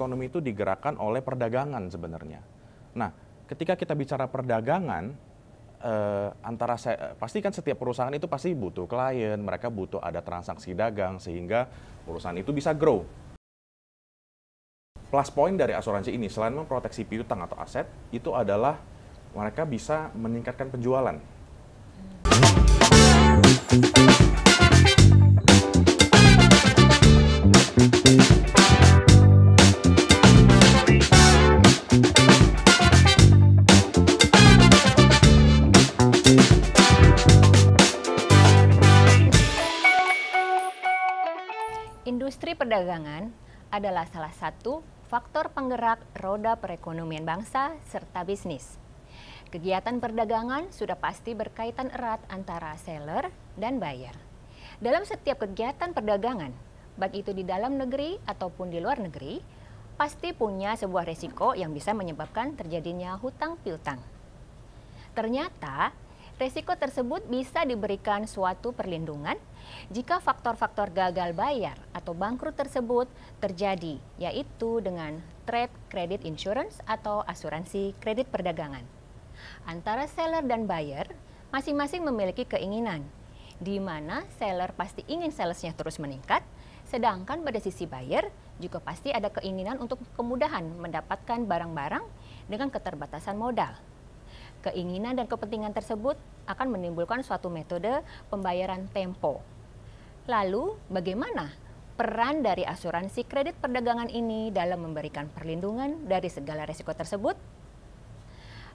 ekonomi itu digerakkan oleh perdagangan sebenarnya. Nah, ketika kita bicara perdagangan, eh, antara saya, eh, pasti kan setiap perusahaan itu pasti butuh klien, mereka butuh ada transaksi dagang sehingga perusahaan itu bisa grow. Plus point dari asuransi ini selain memproteksi piutang atau aset, itu adalah mereka bisa meningkatkan penjualan. perdagangan adalah salah satu faktor penggerak roda perekonomian bangsa serta bisnis. Kegiatan perdagangan sudah pasti berkaitan erat antara seller dan buyer. Dalam setiap kegiatan perdagangan, baik itu di dalam negeri ataupun di luar negeri, pasti punya sebuah resiko yang bisa menyebabkan terjadinya hutang piutang. Ternyata, resiko tersebut bisa diberikan suatu perlindungan jika faktor-faktor gagal bayar atau bangkrut tersebut terjadi, yaitu dengan trade credit insurance atau asuransi kredit perdagangan. Antara seller dan buyer masing-masing memiliki keinginan, di mana seller pasti ingin salesnya terus meningkat, sedangkan pada sisi buyer juga pasti ada keinginan untuk kemudahan mendapatkan barang-barang dengan keterbatasan modal. Keinginan dan kepentingan tersebut akan menimbulkan suatu metode pembayaran tempo Lalu, bagaimana peran dari asuransi kredit perdagangan ini dalam memberikan perlindungan dari segala risiko tersebut?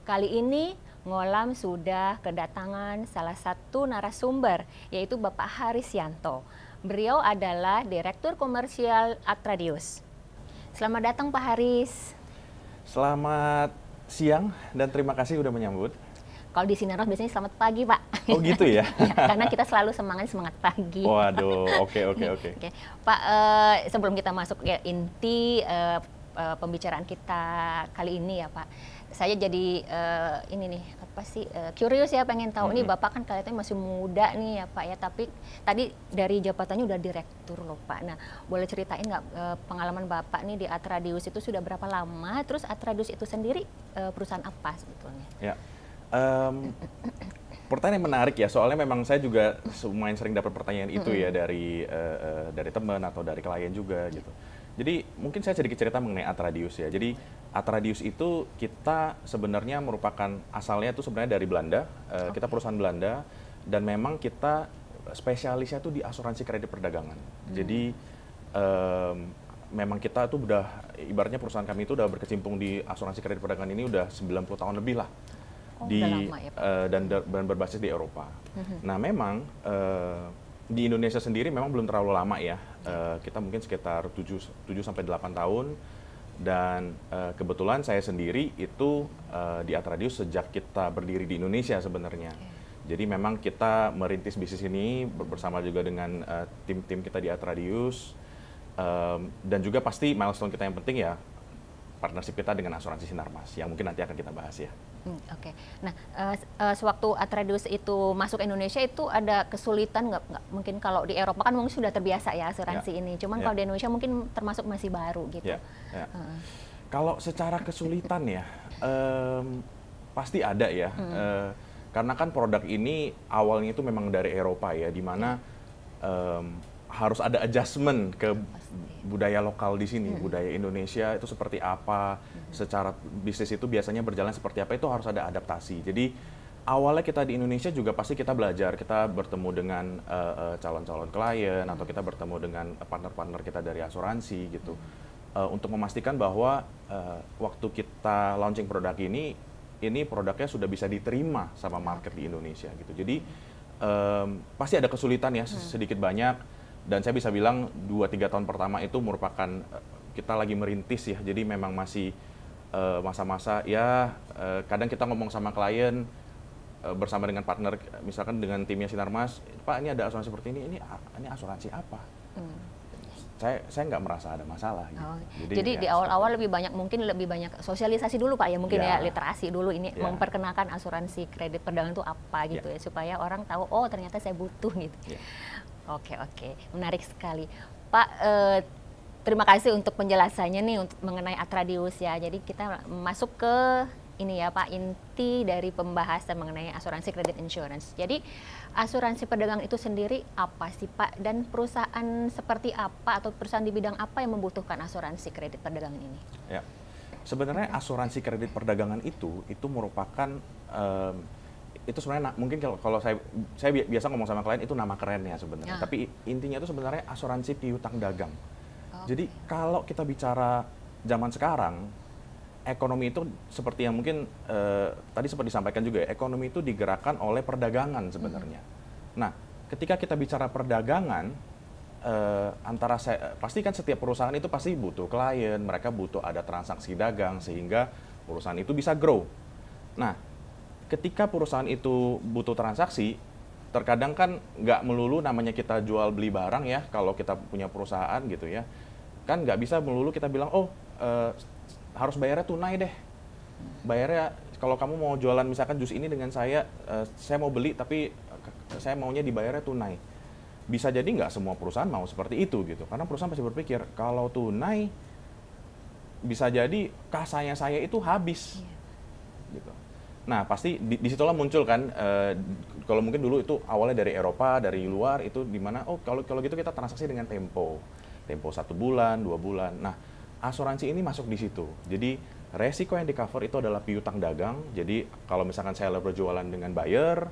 Kali ini Ngolam sudah kedatangan salah satu narasumber yaitu Bapak Haris Yanto. Beliau adalah Direktur Komersial Atradius. Selamat datang Pak Haris. Selamat siang dan terima kasih sudah menyambut. Kalau di Sinaros biasanya selamat pagi, Pak. Oh gitu ya? Iya, karena kita selalu semangat semangat pagi. Waduh, oke oke oke. Pak, uh, sebelum kita masuk ke inti uh, uh, pembicaraan kita kali ini ya, Pak. Saya jadi uh, ini nih apa sih uh, curious ya pengen tahu ini -hmm. nih Bapak kan kelihatannya masih muda nih ya Pak ya, tapi tadi dari jabatannya udah direktur loh Pak. Nah, boleh ceritain nggak uh, pengalaman Bapak nih di Atradius itu sudah berapa lama? Terus Atradius itu sendiri uh, perusahaan apa sebetulnya? Ya. Um, pertanyaan yang menarik ya soalnya memang saya juga lumayan sering dapat pertanyaan itu ya dari uh, dari teman atau dari klien juga gitu. Jadi mungkin saya sedikit cerita mengenai Atradius ya. Jadi Atradius itu kita sebenarnya merupakan asalnya itu sebenarnya dari Belanda. Uh, eh, okay. Kita perusahaan Belanda dan memang kita spesialisnya itu di asuransi kredit perdagangan. Hmm. Jadi um, memang kita itu udah ibaratnya perusahaan kami itu udah berkecimpung di asuransi kredit perdagangan ini udah 90 tahun lebih lah. Oh, di ya, uh, dan, berbasis di Eropa. Mm-hmm. Nah memang uh, di Indonesia sendiri memang belum terlalu lama ya. Uh, kita mungkin sekitar 7 sampai 8 tahun dan uh, kebetulan saya sendiri itu uh, di Atradius sejak kita berdiri di Indonesia sebenarnya. Okay. Jadi memang kita merintis bisnis ini bersama juga dengan tim-tim uh, kita di Atradius um, dan juga pasti milestone kita yang penting ya partnership kita dengan asuransi Sinarmas yang mungkin nanti akan kita bahas ya. Hmm, oke, okay. nah uh, uh, sewaktu Atreus itu masuk Indonesia itu ada kesulitan nggak? Mungkin kalau di Eropa kan mungkin sudah terbiasa ya asuransi yeah. ini, cuman yeah. kalau di Indonesia mungkin termasuk masih baru gitu. Yeah. Yeah. Uh. Kalau secara kesulitan ya, um, pasti ada ya, hmm. uh, karena kan produk ini awalnya itu memang dari Eropa ya, di mana um, harus ada adjustment ke budaya lokal di sini, hmm. budaya Indonesia itu seperti apa, hmm. secara bisnis itu biasanya berjalan seperti apa itu harus ada adaptasi. Jadi awalnya kita di Indonesia juga pasti kita belajar, kita bertemu dengan eh, eh, calon-calon uh, klien atau hmm. kita bertemu dengan partner-partner kita dari asuransi gitu. Hmm. Uh, untuk memastikan bahwa uh, waktu kita launching produk ini ini produknya sudah bisa diterima sama ya. market di Indonesia gitu. Jadi um, pasti ada kesulitan ya hmm. sedikit banyak dan saya bisa bilang 2-3 tahun pertama itu merupakan eh, kita lagi merintis ya jadi memang masih eh, masa-masa uh, ya uh, kadang kita ngomong sama klien uh, bersama dengan partner misalkan dengan timnya Sinarmas Pak ini ada asuransi seperti ini ini ini asuransi apa hmm. saya saya nggak merasa ada masalah gitu. oh. jadi, jadi ya, di awal-awal lebih banyak mungkin lebih banyak sosialisasi dulu Pak ya mungkin ya, ya literasi dulu ini ya. memperkenalkan asuransi kredit perdagangan itu apa gitu ya, ya supaya orang tahu oh ternyata saya butuh gitu ya. Oke oke, menarik sekali, Pak. Eh, terima kasih untuk penjelasannya nih untuk mengenai Atradius ya. Jadi kita masuk ke ini ya Pak inti dari pembahasan mengenai asuransi kredit insurance. Jadi asuransi pedagang itu sendiri apa sih Pak dan perusahaan seperti apa atau perusahaan di bidang apa yang membutuhkan asuransi kredit perdagangan ini? Ya. Sebenarnya asuransi kredit perdagangan itu itu merupakan eh, itu sebenarnya mungkin kalau kalau saya saya biasa ngomong sama klien itu nama keren ya sebenarnya. Ya. Tapi intinya itu sebenarnya asuransi piutang dagang. Okay. Oh, Jadi kalau kita bicara zaman sekarang ekonomi itu seperti yang mungkin eh, tadi sempat disampaikan juga ya, ekonomi itu digerakkan oleh perdagangan sebenarnya. Hmm. Nah, ketika kita bicara perdagangan eh, antara saya pasti kan setiap perusahaan itu pasti butuh klien, mereka butuh ada transaksi dagang sehingga perusahaan itu bisa grow. Nah, ketika perusahaan itu butuh transaksi, terkadang kan nggak melulu namanya kita jual beli barang ya, kalau kita punya perusahaan gitu ya, kan nggak bisa melulu kita bilang, oh eh, harus bayarnya tunai deh, bayarnya kalau kamu mau jualan misalkan jus ini dengan saya, eh, saya mau beli tapi saya maunya dibayarnya tunai. Bisa jadi nggak semua perusahaan mau seperti itu gitu, karena perusahaan pasti berpikir kalau tunai bisa jadi kasanya saya itu habis, yeah. gitu Nah, pasti di, disitulah muncul kan, uh, kalau mungkin dulu itu awalnya dari Eropa, dari luar itu dimana, oh kalau kalau gitu kita transaksi dengan tempo, tempo satu bulan, dua bulan. Nah, asuransi ini masuk di situ. Jadi resiko yang di cover itu adalah piutang dagang. Jadi kalau misalkan saya berjualan dengan buyer,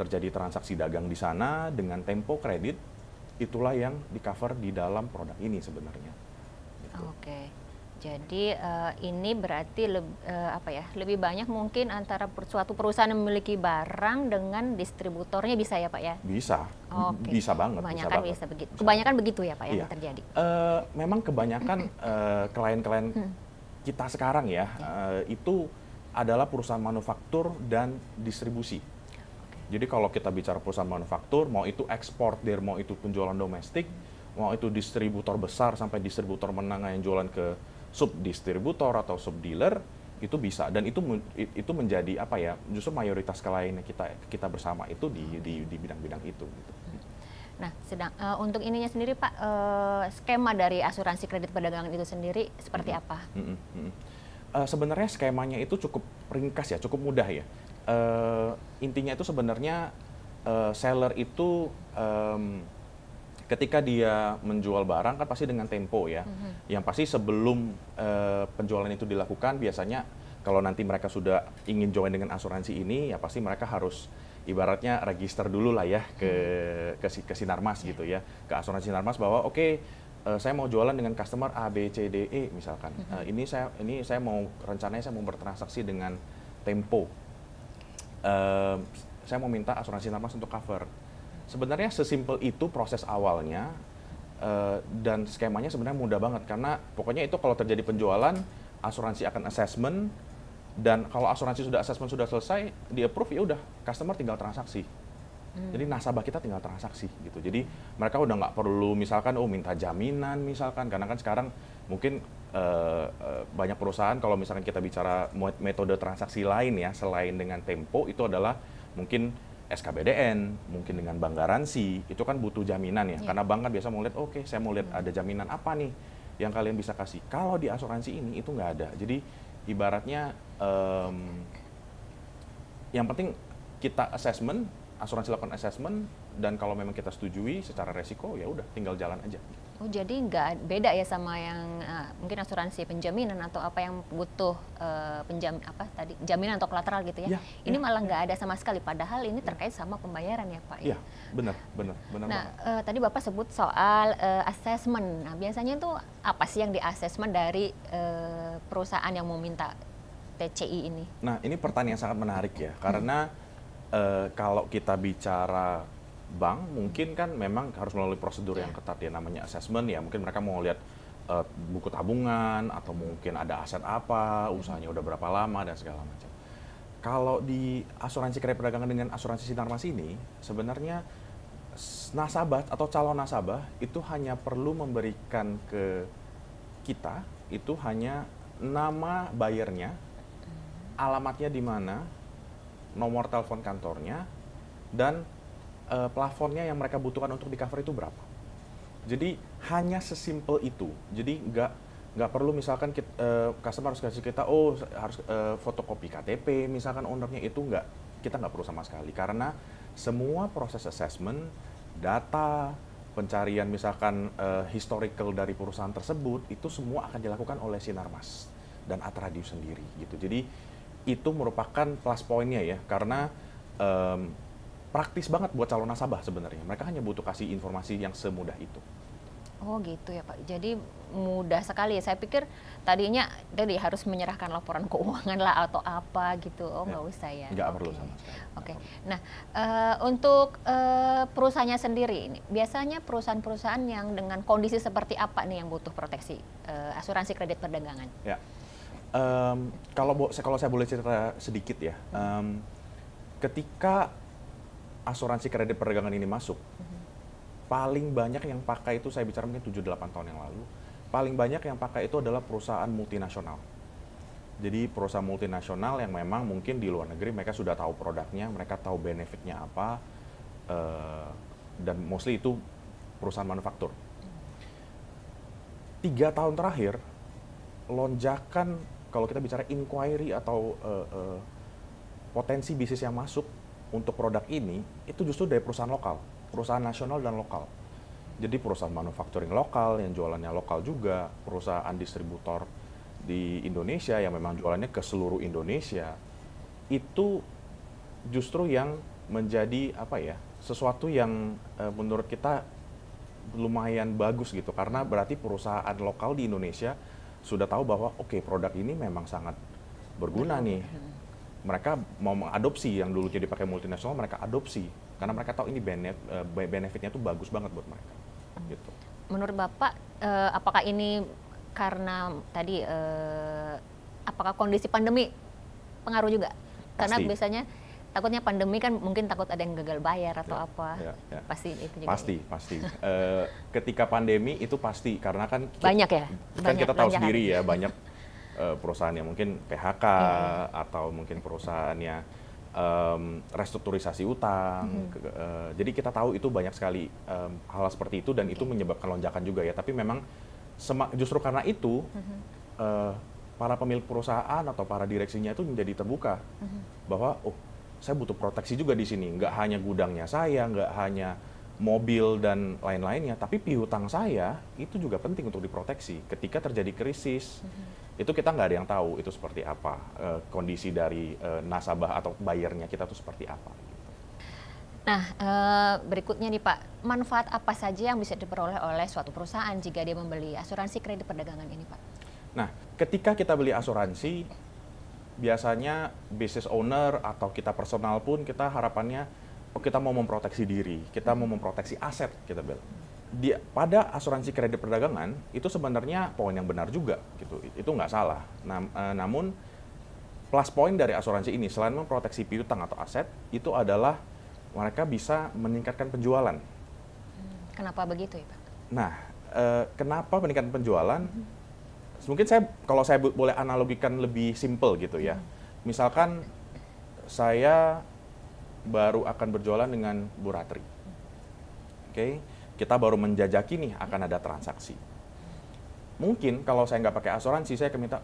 terjadi transaksi dagang di sana dengan tempo kredit, itulah yang di cover di dalam produk ini sebenarnya. Gitu. Oke. Okay. Jadi uh, ini berarti leb, uh, apa ya lebih banyak mungkin antara per, suatu perusahaan yang memiliki barang dengan distributornya bisa ya pak ya? Bisa, okay. bisa banget. Kebanyakan bisa, bisa begitu. Bisa. begitu ya pak ya, iya. yang terjadi? Uh, memang kebanyakan klien-klien uh, kita sekarang ya okay. uh, itu adalah perusahaan manufaktur dan distribusi. Okay. Jadi kalau kita bicara perusahaan manufaktur, mau itu ekspor, mau itu penjualan domestik, mau itu distributor besar sampai distributor menengah yang jualan ke sub distributor atau sub dealer itu bisa dan itu itu menjadi apa ya justru mayoritas klien kita kita bersama itu di di, di bidang-bidang itu gitu. Nah, sedang uh, untuk ininya sendiri Pak uh, skema dari asuransi kredit perdagangan itu sendiri seperti mm -hmm. apa? Mm -hmm. Uh, sebenarnya skemanya itu cukup ringkas ya, cukup mudah ya. Uh, intinya itu sebenarnya uh, seller itu um, ketika dia menjual barang kan pasti dengan tempo ya. Mm -hmm. Yang pasti sebelum uh, penjualan itu dilakukan biasanya kalau nanti mereka sudah ingin join dengan asuransi ini ya pasti mereka harus ibaratnya register dulu lah ya ke mm-hmm. ke, ke Sinarmas iya. gitu ya. Ke asuransi Sinarmas bahwa oke okay, Uh, eh, saya mau jualan dengan customer A B C D E misalkan. uh, ini saya ini saya mau rencananya saya mau bertransaksi dengan Tempo. Uh, saya mau minta asuransi Sinarmas untuk cover Sebenarnya sesimpel itu proses awalnya uh, dan skemanya sebenarnya mudah banget karena pokoknya itu kalau terjadi penjualan asuransi akan assessment dan kalau asuransi sudah assessment sudah selesai di approve ya udah customer tinggal transaksi. Hmm. Jadi nasabah kita tinggal transaksi gitu. Jadi mereka udah nggak perlu misalkan oh minta jaminan misalkan karena kan sekarang mungkin uh, banyak perusahaan kalau misalkan kita bicara metode transaksi lain ya selain dengan tempo itu adalah mungkin SKBDN, mungkin dengan bank garansi, itu kan butuh jaminan ya. Yeah. Karena bank kan biasa mau lihat, oke okay, saya mau lihat hmm. ada jaminan apa nih yang kalian bisa kasih. Kalau di asuransi ini itu nggak ada. Jadi ibaratnya um, yang penting kita assessment, asuransi lakukan assessment, dan kalau memang kita setujui secara resiko ya udah tinggal jalan aja. Oh jadi nggak beda ya sama yang uh, mungkin asuransi penjaminan atau apa yang butuh uh, penjam apa tadi jaminan atau kolateral gitu ya? ya ini ya, malah nggak ya. ada sama sekali. Padahal ini ya. terkait sama pembayaran ya Pak. Iya benar benar benar. Nah uh, tadi Bapak sebut soal uh, assessment. Nah biasanya itu apa sih yang di assessment dari uh, perusahaan yang mau minta TCI ini? Nah ini pertanyaan sangat menarik ya hmm. karena hmm. uh, kalau kita bicara bank mungkin kan memang harus melalui prosedur yang iya. ketat ya namanya assessment ya mungkin mereka mau lihat uh, buku tabungan atau mungkin ada aset apa usahanya udah berapa lama dan segala macam kalau di asuransi kredit perdagangan dengan asuransi sinarmas ini sebenarnya nasabah atau calon nasabah itu hanya perlu memberikan ke kita itu hanya nama bayarnya, alamatnya di mana, nomor telepon kantornya, dan uh, plafonnya yang mereka butuhkan untuk di cover itu berapa. Jadi hanya sesimpel itu. Jadi nggak nggak perlu misalkan kita, uh, eh, customer harus kasih kita oh harus uh, fotokopi KTP misalkan ownernya itu nggak kita nggak perlu sama sekali karena semua proses assessment data pencarian misalkan uh, historical dari perusahaan tersebut itu semua akan dilakukan oleh Sinarmas dan Atradius sendiri gitu. Jadi itu merupakan plus poinnya ya karena um, praktis banget buat calon nasabah sebenarnya. Mereka hanya butuh kasih informasi yang semudah itu. Oh gitu ya Pak. Jadi mudah sekali. Saya pikir tadinya tadi harus menyerahkan laporan keuangan lah atau apa gitu. Oh ya. nggak ya. usah ya. Nggak okay. perlu sama sekali. Oke. Okay. Nah uh, untuk uh, perusahaannya sendiri ini, biasanya perusahaan-perusahaan yang dengan kondisi seperti apa nih yang butuh proteksi uh, asuransi kredit perdagangan? Ya. Um, kalau kalau saya boleh cerita sedikit ya. Um, ketika asuransi kredit perdagangan ini masuk, mm-hmm. paling banyak yang pakai itu saya bicara mungkin 7-8 tahun yang lalu, paling banyak yang pakai itu adalah perusahaan multinasional. Jadi perusahaan multinasional yang memang mungkin di luar negeri mereka sudah tahu produknya, mereka tahu benefitnya apa, uh, dan mostly itu perusahaan manufaktur. Mm-hmm. Tiga tahun terakhir, lonjakan kalau kita bicara inquiry atau uh, uh, potensi bisnis yang masuk untuk produk ini itu justru dari perusahaan lokal, perusahaan nasional dan lokal. Jadi perusahaan manufacturing lokal yang jualannya lokal juga, perusahaan distributor di Indonesia yang memang jualannya ke seluruh Indonesia itu justru yang menjadi apa ya sesuatu yang e, menurut kita lumayan bagus gitu karena berarti perusahaan lokal di Indonesia sudah tahu bahwa oke okay, produk ini memang sangat berguna nih mereka mau mengadopsi yang dulu jadi pakai multinasional mereka adopsi karena mereka tahu ini eh, benefitnya tuh bagus banget buat mereka gitu. Menurut Bapak eh, apakah ini karena tadi eh, apakah kondisi pandemi pengaruh juga? Pasti. Karena biasanya takutnya pandemi kan mungkin takut ada yang gagal bayar atau ya, apa ya, ya. pasti itu juga pasti ya. pasti eh, ketika pandemi itu pasti karena kan banyak ya kan banyak, kita tahu sendiri hari. ya banyak uh, eh, perusahaannya mungkin PHK hmm. atau mungkin perusahaannya um, restrukturisasi utang. Hmm. Ke, uh, jadi kita tahu itu banyak sekali um, hal, hal seperti itu dan okay. itu menyebabkan lonjakan juga ya. Tapi memang justru karena itu hmm. uh, para pemilik perusahaan atau para direksinya itu menjadi terbuka hmm. bahwa oh saya butuh proteksi juga di sini. Nggak hanya gudangnya saya, nggak hanya mobil dan lain-lainnya, tapi piutang saya itu juga penting untuk diproteksi. Ketika terjadi krisis, mm-hmm. itu kita nggak ada yang tahu itu seperti apa e, kondisi dari e, nasabah atau bayarnya kita tuh seperti apa. Nah, e, berikutnya nih Pak, manfaat apa saja yang bisa diperoleh oleh suatu perusahaan jika dia membeli asuransi kredit perdagangan ini, Pak? Nah, ketika kita beli asuransi, biasanya business owner atau kita personal pun kita harapannya Oh, kita mau memproteksi diri, kita mau memproteksi aset, kita bilang. Di, pada asuransi kredit perdagangan itu sebenarnya poin yang benar juga, gitu. Itu nggak salah. Nam, e, namun plus poin dari asuransi ini selain memproteksi piutang atau aset, itu adalah mereka bisa meningkatkan penjualan. Hmm, kenapa begitu ya Pak? Nah, e, kenapa meningkatkan penjualan? -hmm. Mungkin saya kalau saya boleh analogikan lebih simple gitu ya. Hmm. Misalkan saya baru akan berjualan dengan Bu Ratri. Oke, okay? kita baru menjajaki nih akan ada transaksi. Mungkin kalau saya nggak pakai asuransi, saya akan minta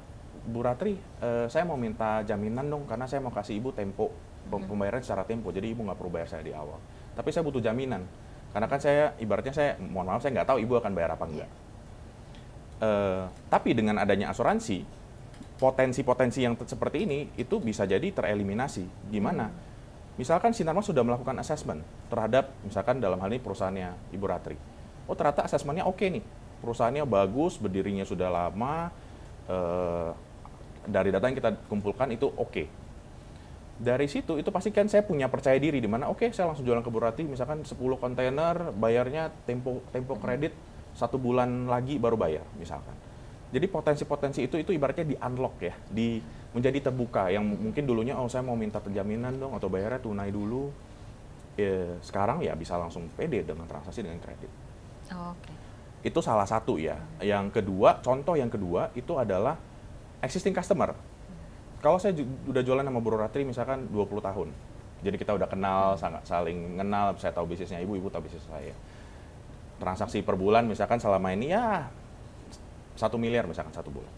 Bu Ratri, eh, saya mau minta jaminan dong karena saya mau kasih ibu tempo hmm. pembayaran secara tempo, jadi ibu nggak perlu bayar saya di awal. Tapi saya butuh jaminan karena kan saya ibaratnya saya mohon maaf saya nggak tahu ibu akan bayar apa enggak. Eh, tapi dengan adanya asuransi, potensi-potensi yang seperti ini itu bisa jadi tereliminasi. Gimana? Hmm Misalkan Sinarmas sudah melakukan assessment terhadap misalkan dalam hal ini perusahaannya Ibu Ratri. Oh ternyata assessmentnya oke okay nih, perusahaannya bagus, berdirinya sudah lama, eh, dari data yang kita kumpulkan itu oke. Okay. Dari situ itu pasti kan saya punya percaya diri di mana oke okay, saya langsung jualan ke ibu Ratri misalkan 10 kontainer bayarnya tempo tempo hmm. kredit satu bulan lagi baru bayar misalkan. Jadi potensi-potensi itu itu ibaratnya di unlock ya, di menjadi terbuka yang mungkin dulunya oh saya mau minta penjaminan dong atau bayarnya tunai dulu ya, sekarang ya bisa langsung pede dengan transaksi dengan kredit. Oh, Okay. Itu salah satu ya. Yang kedua, contoh yang kedua itu adalah existing customer. Kalau saya udah jualan sama Bro Ratri misalkan 20 tahun. Jadi kita udah kenal, sangat saling kenal, saya tahu bisnisnya ibu, ibu tahu bisnis saya. Transaksi per bulan misalkan selama ini ya satu miliar misalkan satu bulan.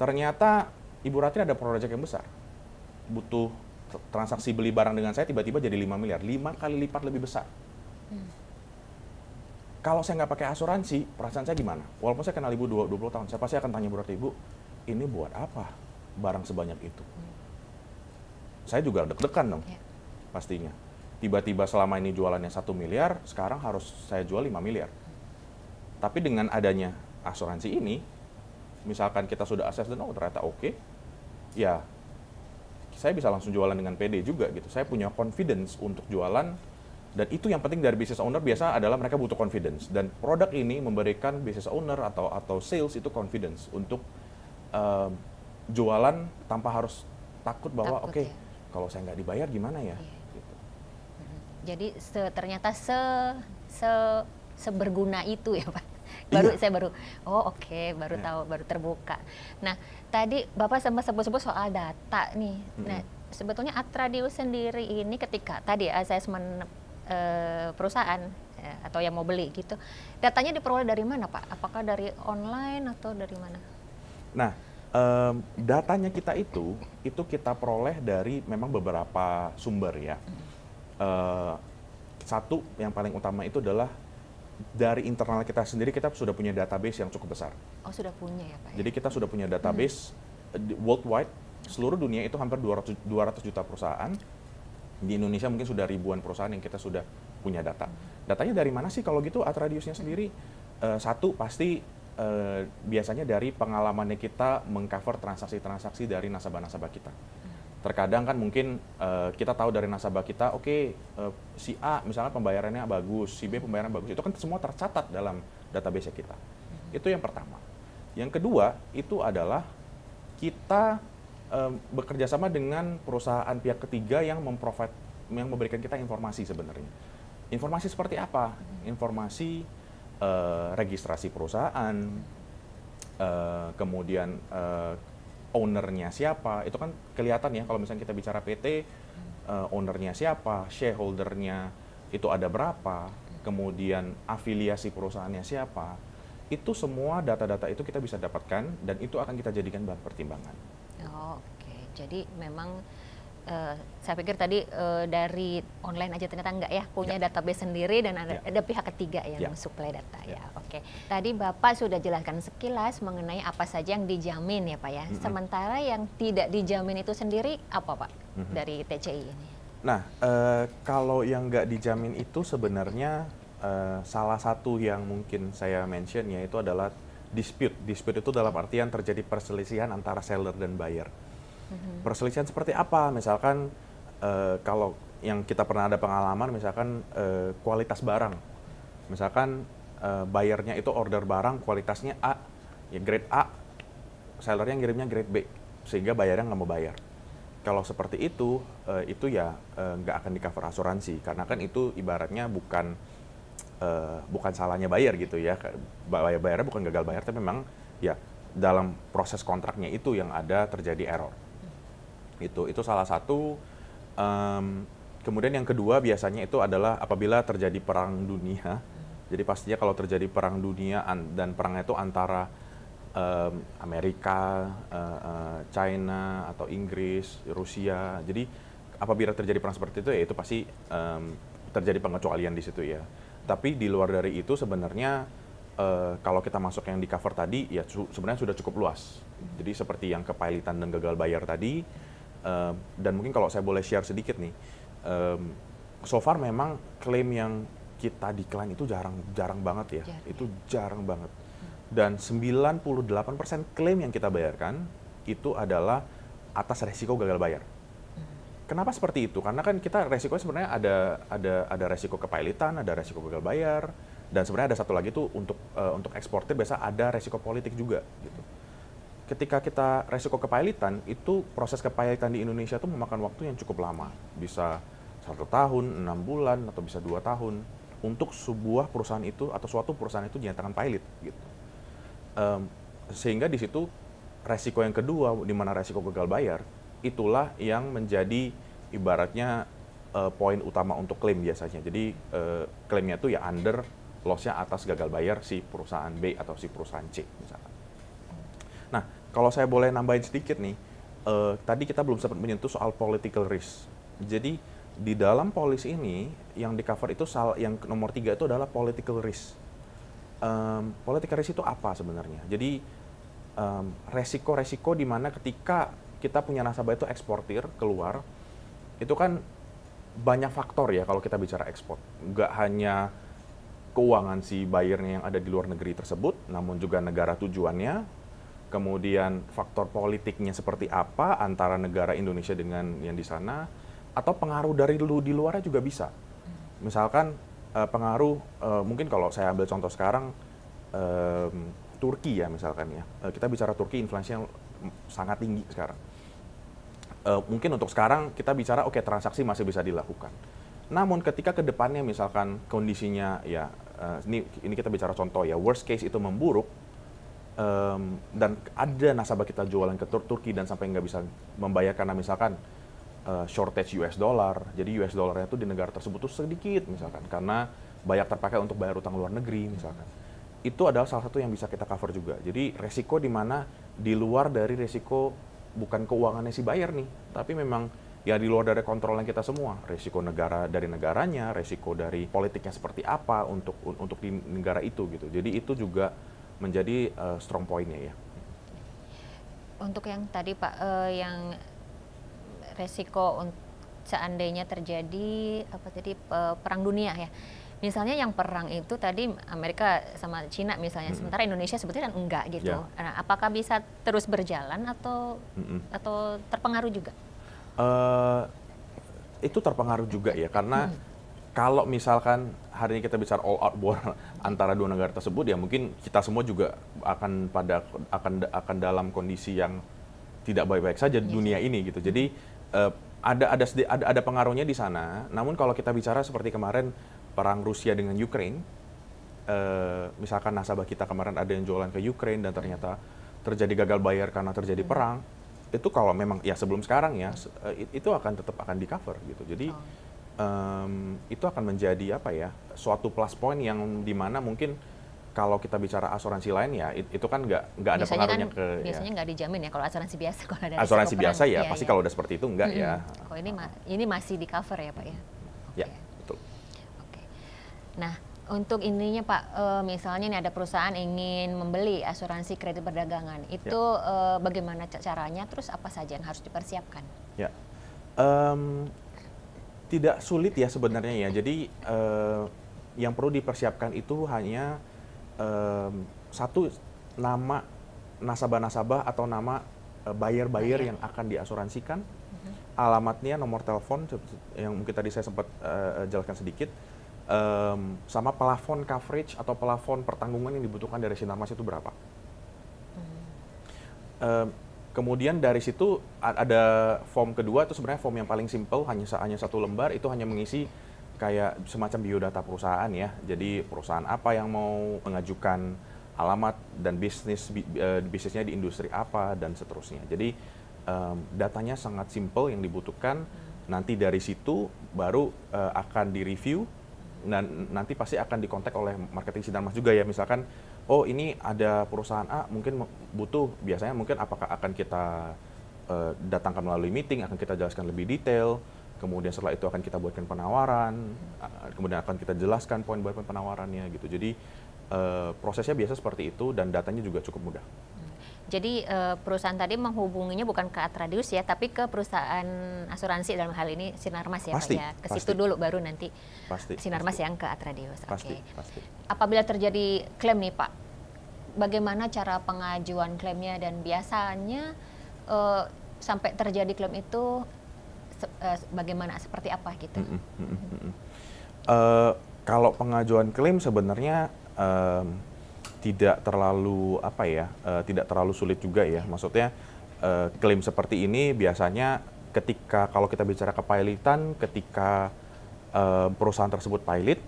Ternyata Ibu Ratri ada proyek yang besar. Butuh transaksi beli barang dengan saya tiba-tiba jadi 5 miliar. 5 kali lipat lebih besar. Hmm. Kalau saya nggak pakai asuransi, perasaan saya gimana? Walaupun saya kenal ibu 20 tahun, saya pasti akan tanya Ibu Ratri, Ibu, ini buat apa barang sebanyak itu? Hmm. Saya juga deg-degan dong, yeah. pastinya. Tiba-tiba selama ini jualannya satu miliar, sekarang harus saya jual 5 miliar. Tapi dengan adanya asuransi ini, misalkan kita sudah assess dan oh ternyata oke, okay, ya saya bisa langsung jualan dengan PD juga gitu. Saya punya confidence untuk jualan dan itu yang penting dari business owner biasa adalah mereka butuh confidence dan produk ini memberikan business owner atau atau sales itu confidence untuk uh, jualan tanpa harus takut bahwa oke okay, ya. kalau saya nggak dibayar gimana ya. Iya. Gitu. Mm-hmm. Jadi se, ternyata se se seberguna itu ya pak baru iya. saya baru oh oke okay, baru yeah. tahu baru terbuka nah tadi bapak sempat sebut-sebut soal data nih -hmm. nah sebetulnya Atradius sendiri ini ketika tadi asesmen ya, e, eh, perusahaan e, atau yang mau beli gitu datanya diperoleh dari mana pak apakah dari online atau dari mana nah um, datanya kita itu itu kita peroleh dari memang beberapa sumber ya. Uh, satu yang paling utama itu adalah dari internal kita sendiri kita sudah punya database yang cukup besar. Oh sudah punya ya Pak. Ya? Jadi kita sudah punya hmm. database hmm. worldwide seluruh dunia itu hampir 200 200 juta perusahaan. Di Indonesia mungkin sudah ribuan perusahaan yang kita sudah punya data. Hmm. Datanya dari mana sih kalau gitu Atradiusnya sendiri? Uh, satu pasti uh, biasanya dari pengalamannya kita mengcover transaksi-transaksi dari nasabah-nasabah kita terkadang kan mungkin uh, kita tahu dari nasabah kita, oke okay, uh, eh, si A misalnya pembayarannya bagus, si B pembayaran bagus, itu kan semua tercatat dalam database kita. Mm-hmm. Itu yang pertama. Yang kedua itu adalah kita uh, bekerja sama dengan perusahaan pihak ketiga yang memprovide, yang memberikan kita informasi sebenarnya. Informasi seperti apa? Hmm. Informasi uh, registrasi perusahaan, uh, kemudian uh, ownernya siapa itu kan kelihatan ya kalau misalnya kita bicara PT uh, eh, ownernya siapa shareholdernya itu ada berapa kemudian afiliasi perusahaannya siapa itu semua data-data itu kita bisa dapatkan dan itu akan kita jadikan bahan pertimbangan. Oh, Oke, okay. jadi memang uh, saya pikir tadi uh, dari online aja ternyata enggak ya punya ya. database sendiri dan ada, ya. ada pihak ketiga yang ya. mensuplai data ya. ya Oke. Okay. Tadi Bapak sudah jelaskan sekilas mengenai apa saja yang dijamin ya Pak ya. Mm -hmm. Sementara yang tidak dijamin itu sendiri apa Pak mm -hmm. dari TCI ini? Nah, uh, kalau yang enggak dijamin itu sebenarnya uh, salah satu yang mungkin saya mention yaitu adalah dispute. Dispute itu dalam artian terjadi perselisihan antara seller dan buyer hmm Perselisihan seperti apa? Misalkan uh, kalau yang kita pernah ada pengalaman, misalkan uh, kualitas barang, misalkan uh, eh, bayarnya itu order barang kualitasnya A, ya grade A, sellernya ngirimnya grade B, sehingga bayarnya nggak mau bayar. Kalau seperti itu, uh, itu ya uh, nggak akan di cover asuransi, karena kan itu ibaratnya bukan uh, bukan salahnya bayar gitu ya, bayar bayarnya bukan gagal bayar, tapi memang ya dalam proses kontraknya itu yang ada terjadi error. Itu itu salah satu um, kemudian yang kedua biasanya itu adalah apabila terjadi perang dunia. Jadi pastinya kalau terjadi perang dunia dan perangnya itu antara um, Amerika, uh, uh, China atau Inggris, Rusia. Jadi apabila terjadi perang seperti itu ya itu pasti um, terjadi pengecualian di situ ya. Tapi di luar dari itu sebenarnya uh, kalau kita masuk yang di cover tadi ya sebenarnya sudah cukup luas. Jadi seperti yang kepailitan dan gagal bayar tadi, Uh, dan mungkin kalau saya boleh share sedikit nih, um, so far memang klaim yang kita decline itu jarang jarang banget ya, jarang. itu ya. jarang banget. Hmm. Dan 98% klaim yang kita bayarkan itu adalah atas resiko gagal bayar. Hmm. Kenapa seperti itu? Karena kan kita resiko sebenarnya ada ada ada resiko kepailitan, ada resiko gagal bayar, dan sebenarnya ada satu lagi tuh untuk uh, untuk eksportir biasa ada resiko politik juga gitu ketika kita resiko kepailitan itu proses kepailitan di Indonesia itu memakan waktu yang cukup lama bisa satu tahun enam bulan atau bisa dua tahun untuk sebuah perusahaan itu atau suatu perusahaan itu dinyatakan pailit gitu um, sehingga di situ resiko yang kedua di mana resiko gagal bayar itulah yang menjadi ibaratnya uh, poin utama untuk klaim biasanya jadi uh, klaimnya itu ya under lossnya atas gagal bayar si perusahaan B atau si perusahaan C misalnya kalau saya boleh nambahin sedikit nih, uh, tadi kita belum sempat menyentuh soal political risk. Jadi di dalam polis ini yang di cover itu sal yang nomor tiga itu adalah political risk. Um, political risk itu apa sebenarnya? Jadi um, resiko-resiko di mana ketika kita punya nasabah itu eksportir keluar, itu kan banyak faktor ya kalau kita bicara ekspor. Nggak hanya keuangan si bayarnya yang ada di luar negeri tersebut, namun juga negara tujuannya, kemudian faktor politiknya seperti apa antara negara Indonesia dengan yang di sana, atau pengaruh dari lu di luarnya juga bisa. Misalkan uh, pengaruh, uh, mungkin kalau saya ambil contoh sekarang, uh, Turki ya misalkan ya, uh, kita bicara Turki inflasinya sangat tinggi sekarang. Uh, mungkin untuk sekarang kita bicara oke okay, transaksi masih bisa dilakukan. Namun ketika kedepannya misalkan kondisinya ya uh, ini ini kita bicara contoh ya worst case itu memburuk, um, dan ada nasabah kita jualan ke Turki dan sampai nggak bisa membayar karena misalkan uh, shortage US dollar. Jadi US dollarnya itu di negara tersebut tuh sedikit misalkan karena banyak terpakai untuk bayar utang luar negeri misalkan. Itu adalah salah satu yang bisa kita cover juga. Jadi resiko di mana di luar dari resiko bukan keuangannya si bayar nih, tapi memang ya di luar dari kontrol yang kita semua. Resiko negara dari negaranya, resiko dari politiknya seperti apa untuk untuk di negara itu gitu. Jadi itu juga menjadi uh, strong point-nya ya. Untuk yang tadi Pak, uh, yang resiko seandainya terjadi apa tadi uh, perang dunia ya. Misalnya yang perang itu tadi Amerika sama Cina misalnya, sementara Indonesia sebetulnya kan enggak gitu. Ya. Nah, apakah bisa terus berjalan atau mm -hmm. atau terpengaruh juga? Uh, itu terpengaruh juga ya karena mm kalau misalkan hari ini kita bicara all out war antara dua negara tersebut ya mungkin kita semua juga akan pada akan akan dalam kondisi yang tidak baik-baik saja yes. Iya dunia ini gitu. Jadi uh, ada ada ada ada pengaruhnya di sana. Namun kalau kita bicara seperti kemarin perang Rusia dengan Ukraine, uh, misalkan nasabah kita kemarin ada yang jualan ke Ukraine dan ternyata terjadi gagal bayar karena terjadi hmm. perang, itu kalau memang ya sebelum sekarang ya uh, itu akan tetap akan di cover gitu. Jadi oh um, itu akan menjadi apa ya suatu plus point yang dimana mungkin kalau kita bicara asuransi lain ya itu kan nggak nggak ada biasanya pengaruhnya kan, ke ya. biasanya nggak ya. dijamin ya kalau asuransi biasa kalau ada asuransi biasa ya, ya pasti ya. kalau udah seperti itu nggak hmm, ya kalau ini ma ini masih di cover ya pak ya okay. ya betul oke okay. nah untuk ininya Pak, eh, misalnya nih ada perusahaan ingin membeli asuransi kredit perdagangan, itu ya. Eh, bagaimana caranya? Terus apa saja yang harus dipersiapkan? Ya, um, tidak sulit ya sebenarnya ya. Jadi uh, yang perlu dipersiapkan itu hanya uh, satu nama nasabah-nasabah atau nama eh, buyer-buyer yang akan diasuransikan, mhm. alamatnya, nomor telepon yang mungkin tadi saya sempat uh, jelaskan sedikit, um, sama plafon coverage atau plafon pertanggungan yang dibutuhkan dari sinarmas itu berapa. Um, Kemudian dari situ ada form kedua itu sebenarnya form yang paling simple hanya hanya satu lembar itu hanya mengisi kayak semacam biodata perusahaan ya. Jadi perusahaan apa yang mau mengajukan alamat dan bisnis eh, bisnisnya di industri apa dan seterusnya. Jadi um, datanya sangat simple yang dibutuhkan. Nanti dari situ baru uh, akan direview dan nanti pasti akan dikontak oleh marketing sinarmas juga ya misalkan oh ini ada perusahaan A mungkin butuh biasanya mungkin apakah akan kita uh, datangkan melalui meeting akan kita jelaskan lebih detail kemudian setelah itu akan kita buatkan penawaran eh, kemudian akan kita jelaskan poin-poin penawarannya gitu jadi uh, prosesnya biasa seperti itu dan datanya juga cukup mudah jadi uh, perusahaan tadi menghubunginya bukan ke Atradius ya, tapi ke perusahaan asuransi dalam hal ini Sinarmas ya pasti, Pak ya. Ke pasti. situ dulu baru nanti pasti, Sinarmas pasti. yang ke Atradius. Oke. Okay. Pasti. Apabila terjadi klaim nih Pak, bagaimana cara pengajuan klaimnya dan biasanya uh, sampai terjadi klaim itu se uh, bagaimana seperti apa gitu? Mm -mm, mm -mm. Uh, kalau pengajuan klaim sebenarnya um, tidak terlalu apa ya, uh, tidak terlalu sulit juga ya. Maksudnya uh, klaim seperti ini biasanya ketika kalau kita bicara kepailitan, ketika uh, perusahaan tersebut pilot,